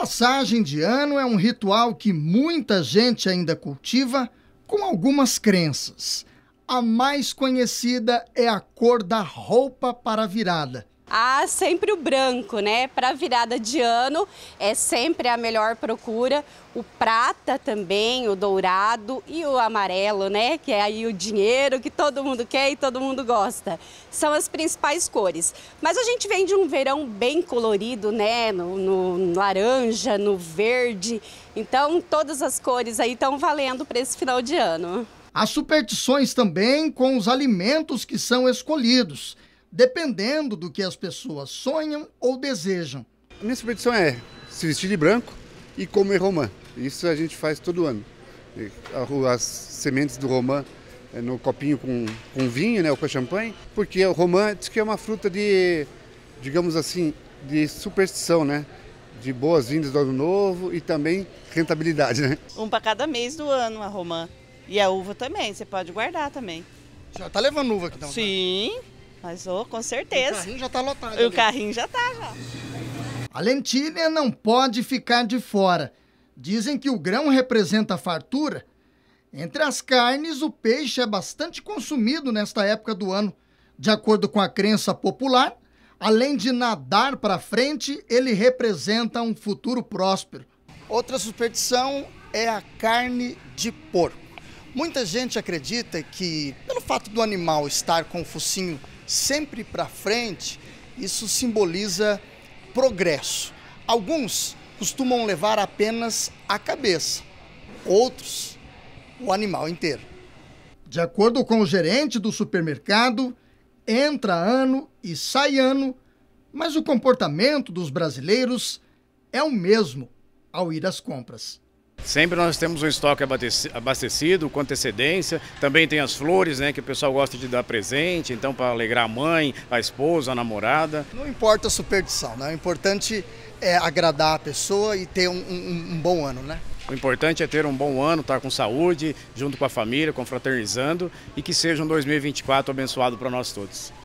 passagem de ano é um ritual que muita gente ainda cultiva com algumas crenças. A mais conhecida é a cor da roupa para virada, há sempre o branco, né? Para virada de ano é sempre a melhor procura. O prata também, o dourado e o amarelo, né? Que é aí o dinheiro que todo mundo quer e todo mundo gosta. São as principais cores. Mas a gente vem de um verão bem colorido, né? No, no laranja, no verde. Então todas as cores aí estão valendo para esse final de ano. As superstições também com os alimentos que são escolhidos dependendo do que as pessoas sonham ou desejam. A minha superstição é se vestir de branco e comer romã. Isso a gente faz todo ano. As sementes do romã é, no copinho com, com vinho né, ou com champanhe, porque o romã diz que é uma fruta de, digamos assim, de superstição, né? De boas-vindas do ano novo e também rentabilidade, né? Um para cada mês do ano, a romã. E a uva também, você pode guardar também. Já tá levando uva aqui, então? Né? Sim. Mas, oh, com certeza. O carrinho já está lotado. O ali. Né? carrinho já está, já. A lentilha não pode ficar de fora. Dizem que o grão representa fartura. Entre as carnes, o peixe é bastante consumido nesta época do ano. De acordo com a crença popular, além de nadar para frente, ele representa um futuro próspero. Outra superstição é a carne de porco. Muita gente acredita que, pelo fato do animal estar com o focinho sempre para frente, isso simboliza progresso. Alguns costumam levar apenas a cabeça, outros, o animal inteiro. De acordo com o gerente do supermercado, entra ano e sai ano, mas o comportamento dos brasileiros é o mesmo ao ir às compras. Sempre nós temos um estoque abastecido com antecedência. Também tem as flores, né, que o pessoal gosta de dar presente, então para alegrar a mãe, a esposa, a namorada. Não importa a superstição, né? O importante é agradar a pessoa e ter um, um, um bom ano, né? O importante é ter um bom ano, estar tá com saúde, junto com a família, confraternizando e que seja um 2024 abençoado para nós todos.